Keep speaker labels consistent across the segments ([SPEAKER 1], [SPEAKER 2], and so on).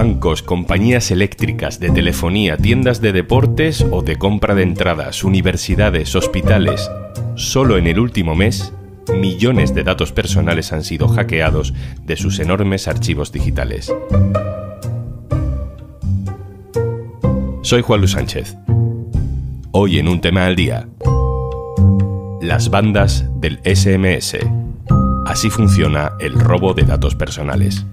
[SPEAKER 1] bancos, compañías eléctricas, de telefonía, tiendas de deportes o de compra de entradas, universidades, hospitales. Solo en el último mes, millones de datos personales han sido hackeados de sus enormes archivos digitales. Soy Juan Luis Sánchez. Hoy en un tema al día. Las bandas del SMS. Así funciona el robo de datos personales.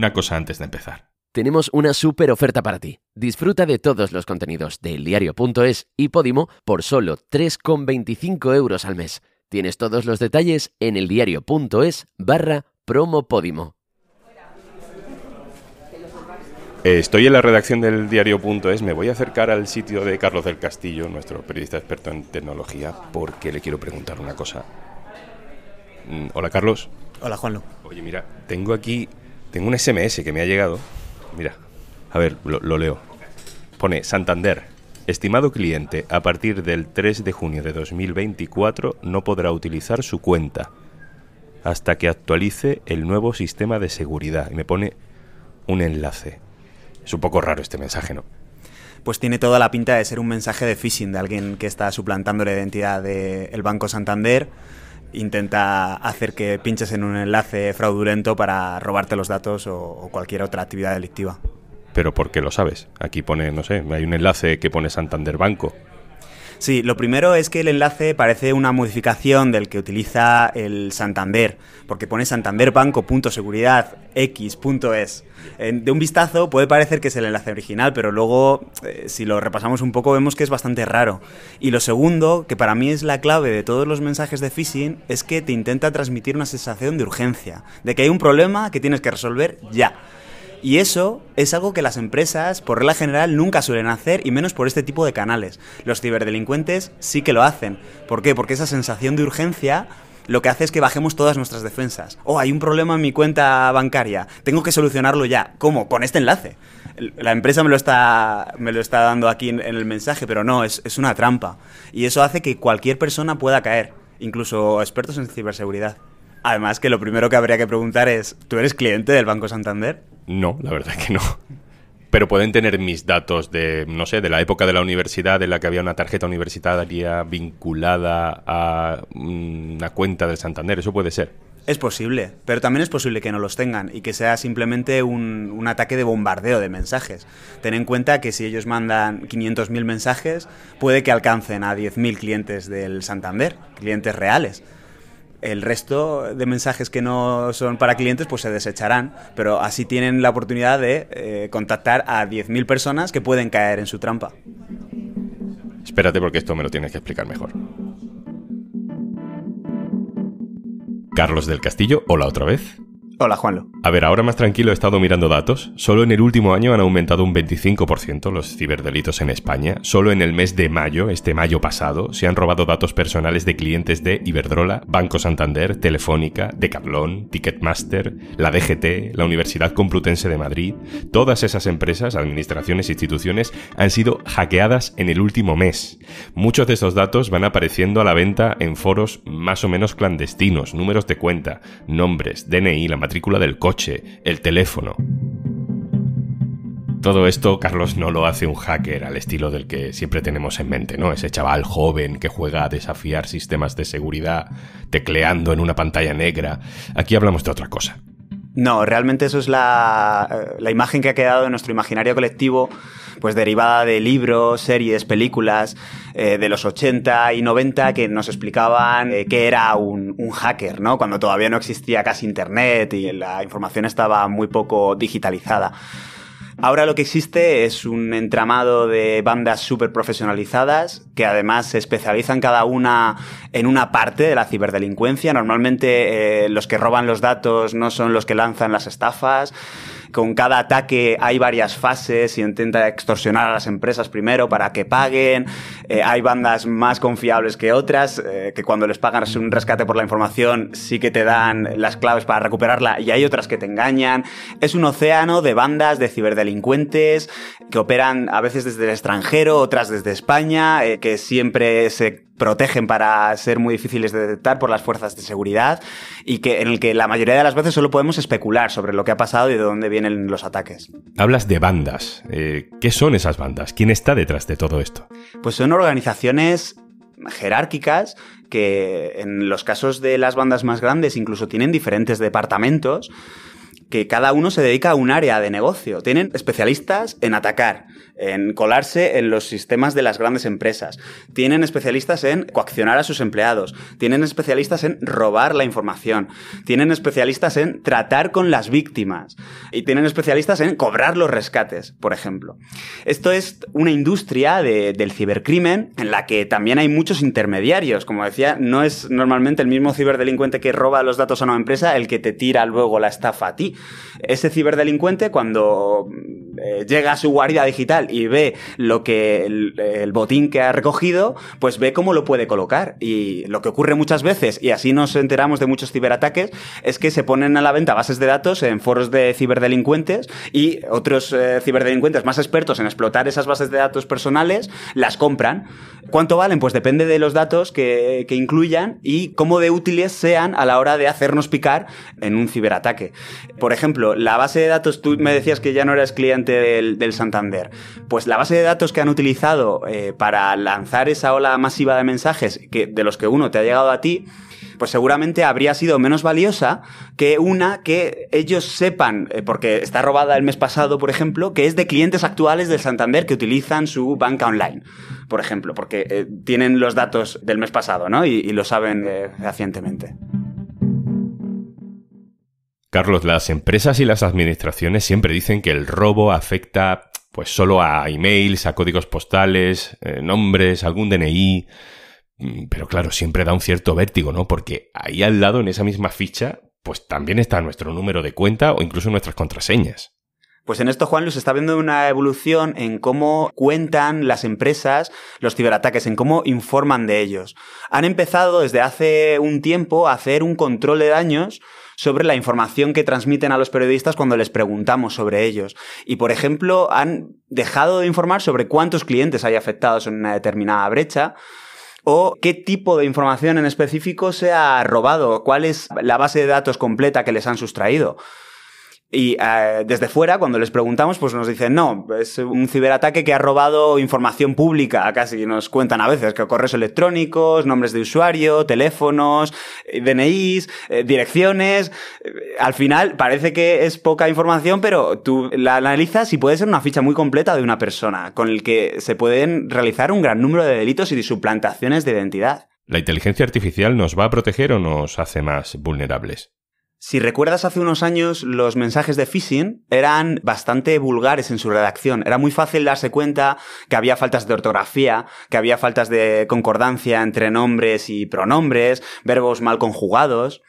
[SPEAKER 1] una cosa antes de empezar. Tenemos una súper oferta para ti. Disfruta de todos los contenidos de diario.es. y Podimo por solo 3,25 euros al mes. Tienes todos los detalles en eldiario.es barra promopodimo. Estoy en la redacción del diario.es, me voy a acercar al sitio de Carlos del Castillo, nuestro periodista experto en tecnología, porque le quiero preguntar una cosa. Mm, hola Carlos. Hola Juanlo. Oye, mira, tengo aquí tengo un SMS que me ha llegado. Mira, a ver, lo, leo. Pone Santander. Estimado cliente, a partir del 3 de junio de 2024 no podrá utilizar su cuenta hasta que actualice el nuevo sistema de seguridad. Y me pone un enlace. Es un poco raro este mensaje, ¿no?
[SPEAKER 2] Pues tiene toda la pinta de ser un mensaje de phishing de alguien que está suplantando la identidad del Banco Santander intenta hacer que pinches en un enlace fraudulento para robarte los datos o, cualquier otra actividad delictiva.
[SPEAKER 1] Pero ¿por qué lo sabes? Aquí pone, no sé, hay un enlace que pone Santander
[SPEAKER 2] Banco. Sí, lo primero es que el enlace parece una modificación del que utiliza el Santander, porque pone santanderbanco.seguridadx.es. De un vistazo puede parecer que es el enlace original, pero luego eh, si lo repasamos un poco vemos que es bastante raro. Y lo segundo, que para mí es la clave de todos los mensajes de phishing, es que te intenta transmitir una sensación de urgencia, de que hay un problema que tienes que resolver ya. Y eso es algo que las empresas, por regla general, nunca suelen hacer y menos por este tipo de canales. Los ciberdelincuentes sí que lo hacen. ¿Por qué? Porque esa sensación de urgencia lo que hace es que bajemos todas nuestras defensas. Oh, hay un problema en mi cuenta bancaria. Tengo que solucionarlo ya. ¿Cómo? Con este enlace. La empresa me lo está, me lo está dando aquí en, el mensaje, pero no, es una trampa. Y eso hace que cualquier persona pueda caer, incluso expertos en ciberseguridad. Además que lo primero que habría que preguntar es, ¿tú eres cliente del Banco Santander? No,
[SPEAKER 1] la verdad que no. Pero pueden tener mis datos de, no sé, de la época de la universidad en la que había una tarjeta universitaria vinculada a mm, una cuenta del Santander. Eso puede ser.
[SPEAKER 2] Es posible, pero también es posible que no los tengan y que sea simplemente un, un ataque de bombardeo de mensajes. Ten en cuenta que si ellos mandan 500.000 mensajes, puede que alcancen a 10.000 clientes del Santander, clientes reales. El resto de mensajes que no son para clientes pues se desecharán, pero así tienen la oportunidad de eh, contactar a 10.000 personas que pueden caer en su trampa.
[SPEAKER 1] Espérate porque esto me lo tienes que explicar mejor. Carlos del Castillo, hola otra vez. Hola, Juanlo. A ver, ahora más tranquilo he estado mirando datos. Solo en el último año han aumentado un 25% los ciberdelitos en España. Solo en el mes de mayo, este mayo pasado, se han robado datos personales de clientes de Iberdrola, Banco Santander, Telefónica, Decathlon, Ticketmaster, la DGT, la Universidad Complutense de Madrid. Todas esas empresas, administraciones e instituciones han sido hackeadas en el último mes. Muchos de esos datos van apareciendo a la venta en foros más o menos clandestinos, números de cuenta, nombres, DNI, la del coche, el teléfono. Todo esto Carlos no lo hace un hacker al estilo del que siempre tenemos en mente, ¿no? Ese chaval joven que juega a desafiar sistemas de seguridad tecleando en una pantalla negra. Aquí hablamos de otra cosa.
[SPEAKER 2] No, realmente eso es la, eh, la imagen que ha quedado en nuestro imaginario colectivo pues derivada de libros, series, películas eh, de los 80 y 90 que nos explicaban eh, qué era un, hacker, ¿no? Cuando todavía no existía casi Internet y la información estaba muy poco digitalizada. Ahora lo que existe es un entramado de bandas súper profesionalizadas que además se especializan cada una en una parte de la ciberdelincuencia. Normalmente eh, los que roban los datos no son los que lanzan las estafas. Con cada ataque hay varias fases y intenta extorsionar a las empresas primero para que paguen. Eh, hay bandas más confiables que otras, eh, que cuando les pagan un rescate por la información sí que te dan las claves para recuperarla y hay otras que te engañan. Es un océano de bandas de ciberdelincuentes que operan a veces desde el extranjero, otras desde España, eh, que siempre se protegen para ser muy difíciles de detectar por las fuerzas de seguridad y que en el que la mayoría de las veces solo podemos especular sobre lo que ha pasado y de dónde vienen los ataques.
[SPEAKER 1] Hablas de bandas. Eh, ¿Qué son esas bandas? ¿Quién está detrás de todo esto?
[SPEAKER 2] Pues son organizaciones jerárquicas que en los casos de las bandas más grandes incluso tienen diferentes departamentos que cada uno se dedica a un área de negocio. Tienen especialistas en atacar, en colarse en los sistemas de las grandes empresas. Tienen especialistas en coaccionar a sus empleados. Tienen especialistas en robar la información. Tienen especialistas en tratar con las víctimas. Y tienen especialistas en cobrar los rescates, por ejemplo. Esto es una industria del cibercrimen en la que también hay muchos intermediarios. Como decía, no es normalmente el mismo ciberdelincuente que roba los datos a una empresa el que te tira luego la estafa a ti ese ciberdelincuente, cuando eh, llega a su guardia digital y ve lo que el, botín que ha recogido, pues ve cómo lo puede colocar. Y lo que ocurre muchas veces, y así nos enteramos de muchos ciberataques, es que se ponen a la venta bases de datos en foros de ciberdelincuentes y otros eh, ciberdelincuentes más expertos en explotar esas bases de datos personales las compran. ¿Cuánto valen? Pues depende de los datos que, incluyan y cómo de útiles sean a la hora de hacernos picar en un ciberataque. Por ejemplo, la base de datos, tú me decías que ya no eras cliente del, Santander. Pues la base de datos que han utilizado eh, para lanzar esa ola masiva de mensajes, que, de los que uno te ha llegado a ti, pues seguramente habría sido menos valiosa que una que ellos sepan, eh, porque está robada el mes pasado, por ejemplo, que es de clientes actuales del Santander que utilizan su banca online, por ejemplo, porque eh, tienen los datos del mes pasado, ¿no? Y, lo saben recientemente.
[SPEAKER 1] Carlos, las empresas y las administraciones siempre dicen que el robo afecta pues solo a emails, a códigos postales, eh, nombres, algún DNI. Mm, pero claro, siempre da un cierto vértigo, ¿no? Porque ahí al lado, en esa misma ficha, pues también está nuestro número de cuenta o incluso nuestras contraseñas.
[SPEAKER 2] Pues en esto, Juan se está viendo una evolución en cómo cuentan las empresas los ciberataques, en cómo informan de ellos. Han empezado desde hace un tiempo a hacer un control de daños sobre la información que transmiten a los periodistas cuando les preguntamos sobre ellos. Y, por ejemplo, han dejado de informar sobre cuántos clientes hay afectados en una determinada brecha o qué tipo de información en específico se ha robado, cuál es la base de datos completa que les han sustraído. Y eh, desde fuera, cuando les preguntamos, pues nos dicen, no, es un ciberataque que ha robado información pública, casi nos cuentan a veces, que correos electrónicos, nombres de usuario, teléfonos, eh, DNIs, eh, direcciones. Al final parece que es poca información, pero tú la analizas y puede ser una ficha muy completa de una persona, con el que se pueden realizar un gran número de delitos y de suplantaciones de identidad. ¿La inteligencia artificial nos va a proteger o nos hace más vulnerables? Si recuerdas hace unos años, los mensajes de phishing eran bastante vulgares en su redacción. Era muy fácil darse cuenta que había faltas de ortografía, que había faltas de concordancia entre nombres y pronombres, verbos mal conjugados.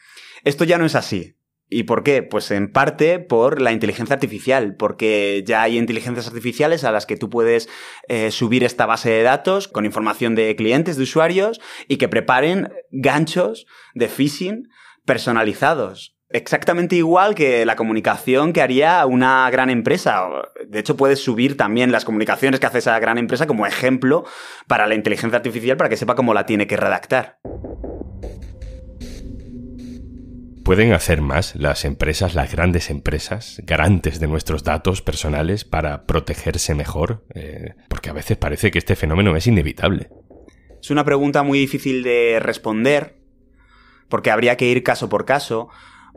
[SPEAKER 2] Esto ya no es así. ¿Y por qué? Pues en parte por la inteligencia artificial, porque ya hay inteligencias artificiales a las que tú puedes eh, subir esta base de datos con información de clientes, de usuarios, y que preparen ganchos de phishing personalizados exactamente igual que la comunicación que haría una gran empresa. De hecho, puedes subir también las comunicaciones que hace esa gran empresa como ejemplo para la inteligencia artificial para que sepa cómo la tiene que redactar.
[SPEAKER 1] ¿Pueden hacer más las empresas, las grandes empresas, garantes de nuestros datos personales para protegerse mejor? Eh, porque a veces parece que este fenómeno es inevitable.
[SPEAKER 2] Es una pregunta muy difícil de responder, porque habría que ir caso por caso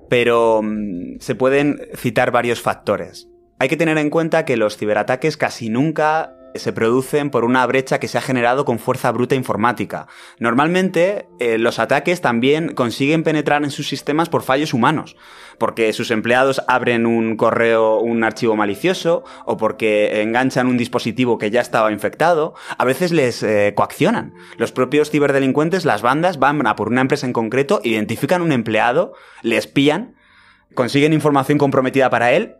[SPEAKER 2] pero mm, se pueden citar varios factores. Hay que tener en cuenta que los ciberataques casi nunca se producen por una brecha que se ha generado con fuerza bruta informática. Normalmente, eh, los ataques también consiguen penetrar en sus sistemas por fallos humanos, porque sus empleados abren un correo, un archivo malicioso, o porque enganchan un dispositivo que ya estaba infectado. A veces les eh, coaccionan. Los propios ciberdelincuentes, las bandas, van a por una empresa en concreto, identifican un empleado, le espían, consiguen información comprometida para él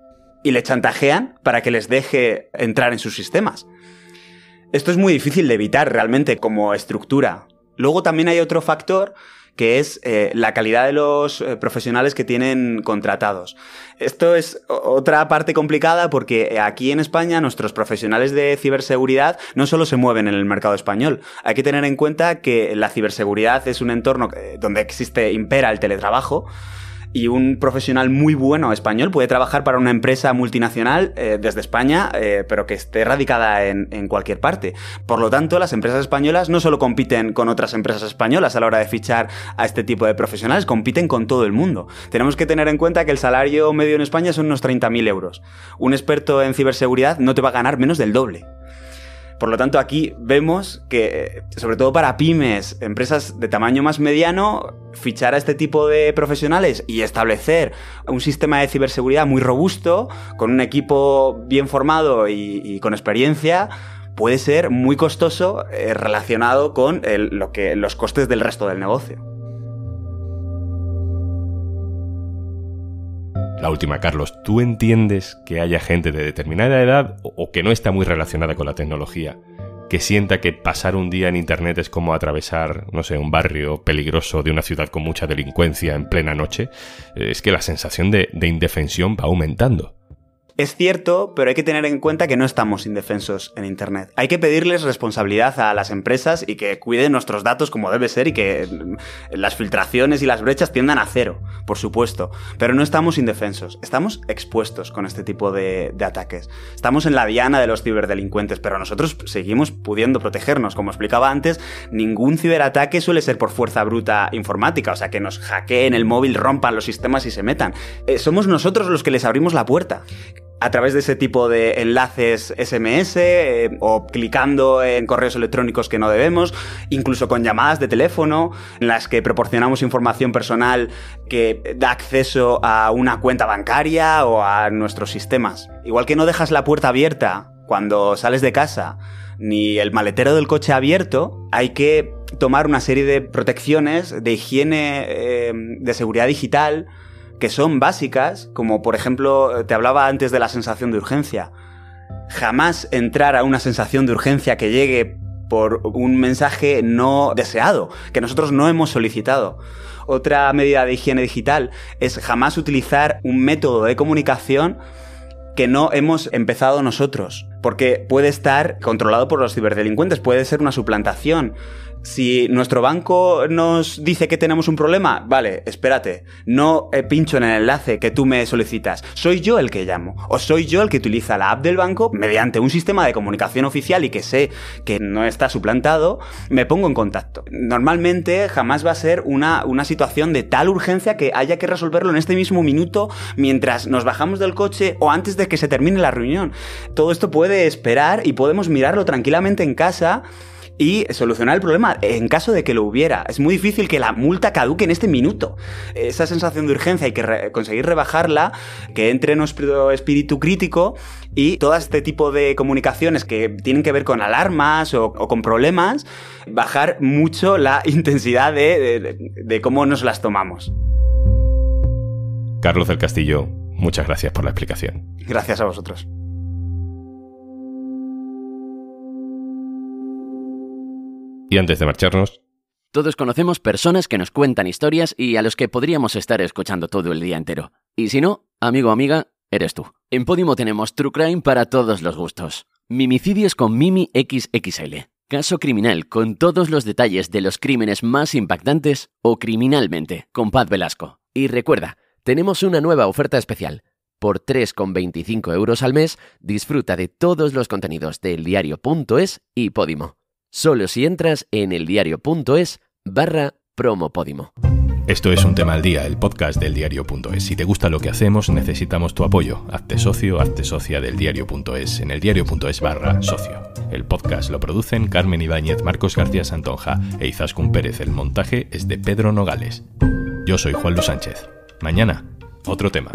[SPEAKER 2] y le chantajean para que les deje entrar en sus sistemas. Esto es muy difícil de evitar realmente como estructura. Luego también hay otro factor que es eh, la calidad de los eh, profesionales que tienen contratados. Esto es otra parte complicada porque aquí en España nuestros profesionales de ciberseguridad no solo se mueven en el mercado español, hay que tener en cuenta que la ciberseguridad es un entorno eh, donde existe, impera el teletrabajo y un profesional muy bueno español puede trabajar para una empresa multinacional eh, desde España, eh, pero que esté radicada en, en, cualquier parte. Por lo tanto, las empresas españolas no solo compiten con otras empresas españolas a la hora de fichar a este tipo de profesionales, compiten con todo el mundo. Tenemos que tener en cuenta que el salario medio en España son unos 30.000 euros. Un experto en ciberseguridad no te va a ganar menos del doble. Por lo tanto, aquí vemos que, eh, sobre todo para pymes, empresas de tamaño más mediano, fichar a este tipo de profesionales y establecer un sistema de ciberseguridad muy robusto, con un equipo bien formado y, con experiencia, puede ser muy costoso eh, relacionado con lo que, los costes del resto del negocio.
[SPEAKER 1] La última, Carlos, ¿tú entiendes que haya gente de determinada edad o que no está muy relacionada con la tecnología que sienta que pasar un día en Internet es como atravesar, no sé, un barrio peligroso de una ciudad con mucha delincuencia en plena noche, eh, es que la sensación de, de indefensión va aumentando.
[SPEAKER 2] Es cierto, pero hay que tener en cuenta que no estamos indefensos en Internet. Hay que pedirles responsabilidad a las empresas y que cuiden nuestros datos como debe ser y que mm, las filtraciones y las brechas tiendan a cero, por supuesto. Pero no estamos indefensos, estamos expuestos con este tipo de, ataques. Estamos en la diana de los ciberdelincuentes, pero nosotros seguimos pudiendo protegernos. Como explicaba antes, ningún ciberataque suele ser por fuerza bruta informática, o sea, que nos hackeen el móvil, rompan los sistemas y se metan. Eh, somos nosotros los que les abrimos la puerta a través de ese tipo de enlaces SMS eh, o clicando en correos electrónicos que no debemos, incluso con llamadas de teléfono en las que proporcionamos información personal que da acceso a una cuenta bancaria o a nuestros sistemas. Igual que no dejas la puerta abierta cuando sales de casa, ni el maletero del coche abierto, hay que tomar una serie de protecciones de higiene, eh, de seguridad digital, que son básicas, como por ejemplo eh, te hablaba antes de la sensación de urgencia. Jamás entrar a una sensación de urgencia que llegue por un mensaje no deseado, que nosotros no hemos solicitado. Otra medida de higiene digital es jamás utilizar un método de comunicación que no hemos empezado nosotros, porque puede estar controlado por los ciberdelincuentes, puede ser una suplantación. Si nuestro banco nos dice que tenemos un problema, vale, espérate, no eh, pincho en el enlace que tú me solicitas, soy yo el que llamo, o soy yo el que utiliza la app del banco mediante un sistema de comunicación oficial y que sé que no está suplantado, me pongo en contacto. Normalmente jamás va a ser una, una situación de tal urgencia que haya que resolverlo en este mismo minuto mientras nos bajamos del coche o antes de que se termine la reunión. Todo esto puede esperar y podemos mirarlo tranquilamente en casa y solucionar el problema en caso de que lo hubiera. Es muy difícil que la multa caduque en este minuto. Esa sensación de urgencia hay que conseguir rebajarla, que entre nuestro espíritu crítico y todo este tipo de comunicaciones que tienen que ver con alarmas o, con problemas, bajar mucho la intensidad de cómo nos las tomamos.
[SPEAKER 1] Carlos del Castillo, muchas gracias por la explicación.
[SPEAKER 2] Gracias a vosotros.
[SPEAKER 1] Y antes de marcharnos... Todos conocemos personas que nos cuentan historias y a los que podríamos estar escuchando todo el día entero. Y si no, amigo o amiga, eres tú. En Podimo tenemos True Crime para todos los gustos. Mimicidios con Mimi XXL. Caso criminal con todos los detalles de los crímenes más impactantes o criminalmente con Paz Velasco. Y recuerda, tenemos una nueva oferta especial. Por 3,25 euros al mes, disfruta de todos los contenidos de Diario.es y Podimo solo si entras en eldiario.es barra promopódimo. Esto es Un Tema al Día, el podcast del diario.es. Si te gusta lo que hacemos, necesitamos tu apoyo. Hazte socio, hazte socia del diario.es en el diario.es barra socio. El podcast lo producen Carmen Ibáñez, Marcos García Santonja e Izaskun Pérez. El montaje es de Pedro Nogales. Yo soy Juan Luis Sánchez. Mañana, otro tema.